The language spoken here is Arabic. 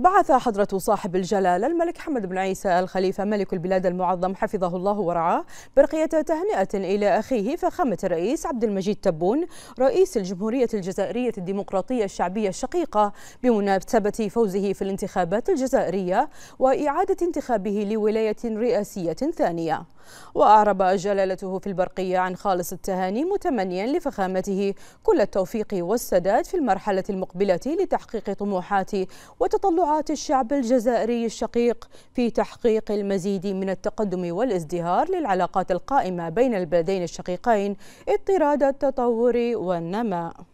بعث حضرة صاحب الجلالة الملك حمد بن عيسى الخليفة ملك البلاد المعظم حفظه الله ورعاه برقية تهنئة إلى أخيه فخامة الرئيس عبد المجيد تبون رئيس الجمهورية الجزائرية الديمقراطية الشعبية الشقيقة بمناسبة فوزه في الانتخابات الجزائرية وإعادة انتخابه لولاية رئاسية ثانية وأعرب جلالته في البرقية عن خالص التهاني متمنيا لفخامته كل التوفيق والسداد في المرحلة المقبلة لتحقيق طموحات وتطلعات الشعب الجزائري الشقيق في تحقيق المزيد من التقدم والازدهار للعلاقات القائمة بين البلدين الشقيقين اضطراد التطور والنماء